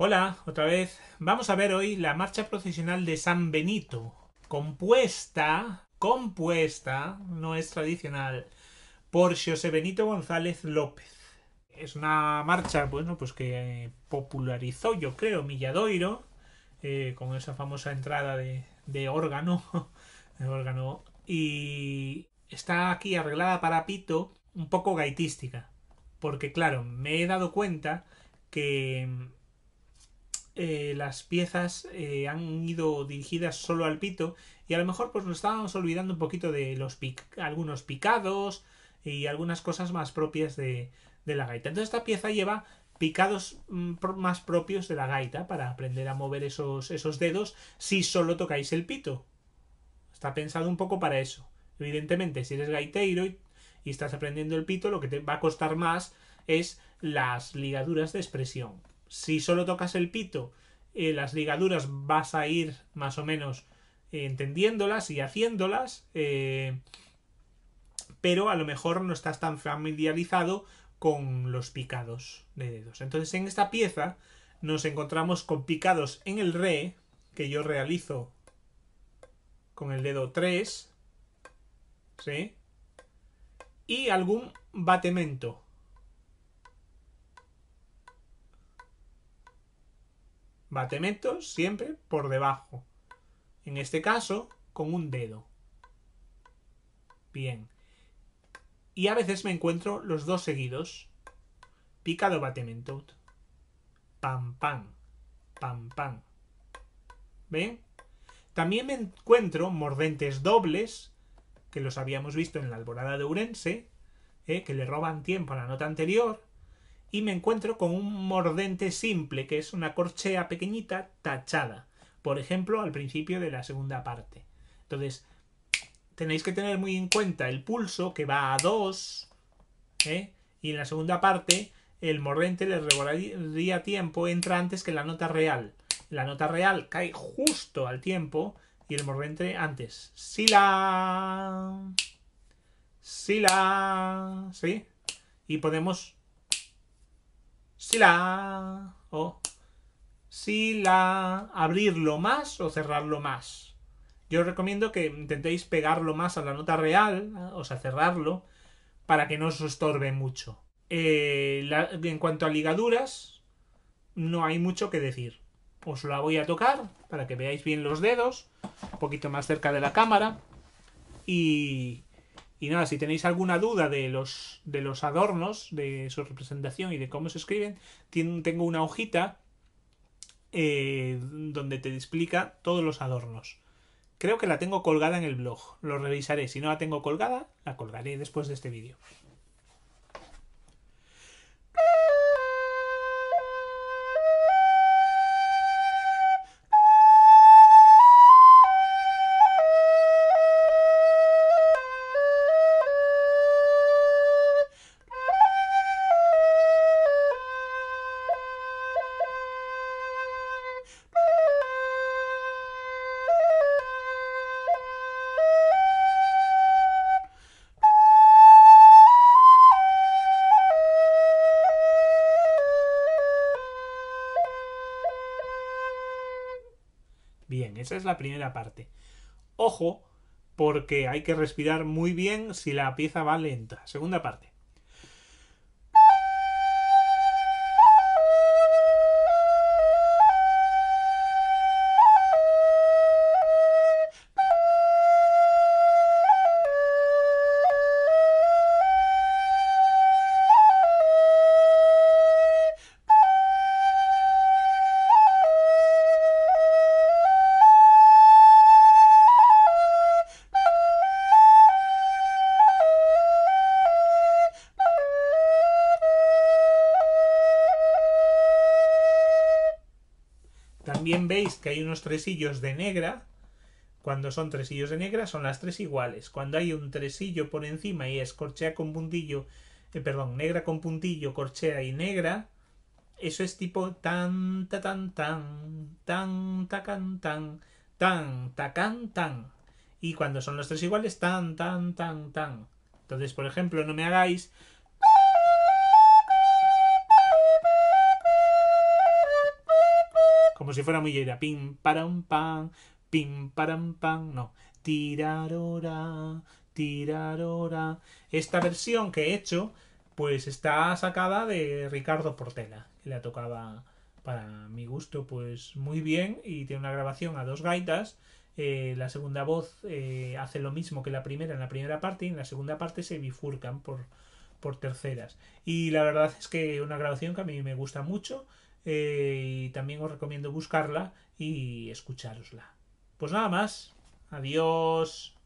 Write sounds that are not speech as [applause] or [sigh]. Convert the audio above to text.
Hola, otra vez. Vamos a ver hoy la marcha procesional de San Benito, compuesta, compuesta, no es tradicional, por José Benito González López. Es una marcha, bueno, pues que popularizó, yo creo, Milladoiro, eh, con esa famosa entrada de, órgano, [laughs] de órgano, y está aquí arreglada para pito, un poco gaitística, porque claro, me he dado cuenta que eh, las piezas eh, han ido dirigidas solo al pito y a lo mejor pues nos estábamos olvidando un poquito de los algunos picados y algunas cosas más propias de, la gaita. Entonces esta pieza lleva picados mm, más propios de la gaita para aprender a mover esos, dedos si solo tocáis el pito. Está pensado un poco para eso. Evidentemente, si eres gaitero y estás aprendiendo el pito, lo que te va a costar más es las ligaduras de expresión si solo tocas el pito, eh, las ligaduras vas a ir más o menos eh, entendiéndolas y haciéndolas, eh, pero a lo mejor no estás tan familiarizado con los picados de dedos. Entonces en esta pieza nos encontramos con picados en el re, que yo realizo con el dedo 3, ¿sí? Y algún batimento. batementos siempre por debajo. En este caso, con un dedo. Bien. Y a veces me encuentro los dos seguidos. Picado batemento. Pam, pam. Pam, pam. ¿Ven? También me encuentro mordentes dobles, que los habíamos visto en la alborada de Urense, eh, que le roban tiempo a la nota anterior, y me encuentro con un mordente simple, que es una corchea pequeñita tachada, por ejemplo, al principio de la segunda parte. Entonces, tenéis que tener muy en cuenta el pulso, que va a 2, ¿eh? y en la segunda parte el mordente le regularía tiempo, entra antes que la nota real. La nota real cae justo al tiempo y el mordente antes. Si la... Si la... ¿Sí? Y podemos si la o si la abrirlo más o cerrarlo más. Yo os recomiendo que intentéis pegarlo más a la nota real, o sea, cerrarlo, para que no os estorbe mucho. Eh, en cuanto a ligaduras, no hay mucho que decir. Os la voy a tocar para que veáis bien los dedos, un poquito más cerca de la cámara. Y, y nada, si tenéis alguna duda de los, adornos, de su representación y de cómo se escriben, tengo una hojita eh, donde te explica todos los adornos. Creo que la tengo colgada en el blog, lo revisaré. Si no la tengo colgada, la colgaré después de este vídeo. Esa es la primera parte. Ojo, porque hay que respirar muy bien si la pieza va lenta. Segunda parte. Bien veis que hay unos tresillos de negra. Cuando son tresillos de negra son las tres iguales. Cuando hay un tresillo por encima y es corchea con puntillo, eh, perdón, negra con puntillo, corchea y negra, eso es tipo tan ta tan tan tan tacan tan tan tacan tan. Y cuando son los tres iguales tan tan tan tan. Entonces, por ejemplo, no me hagáis como si fuera muy mullera. Pim, param, pam, pim, param, pam. No. Tirarora, tirarora. Esta versión que he hecho, pues está sacada de Ricardo Portela, que la tocaba para mi gusto, pues muy bien. Y tiene una grabación a dos gaitas. Eh, la segunda voz eh, hace lo mismo que la primera en la primera parte y en la segunda parte se bifurcan por, por terceras. Y la verdad es que una grabación que a mí me gusta mucho eh, y también os recomiendo buscarla y escucharosla. Pues nada más. Adiós.